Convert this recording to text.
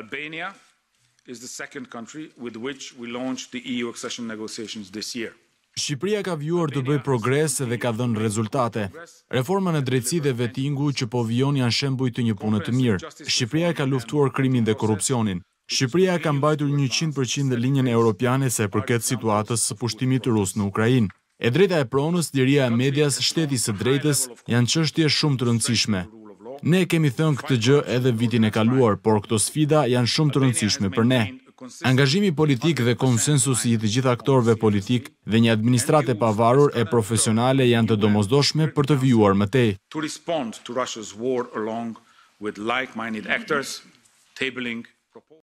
Albania is the second country with which we launched the EU accession negotiations this year. Shqipëria ka vjuar të bëjë progres dhe ka dhënë rezultate. Reforma në drejtësi dhe vetingu që po vjon janë shembuj të një punë të mirë. Shqipëria ka luftuar krimin dhe korrupsionin. Shqipëria ka mbajtur 100% dhe linjën europiane se përket situatës së pushtimit të rusë në Ukrajin. E drejta e pronës, diria e medias, shtetis e drejtës janë qështje shumë të rëndësishme. Ne kemi thënë këtë gjë edhe vitin e kaluar, por këto sfida janë shumë të rëndësishme për ne. Angazhimi politik dhe konsensusi i të gjithë aktorëve politik dhe një administratë pavarur e profesionale janë të domosdoshme për të vijuar më tej. To respond to Russia's war along with like-minded actors tabling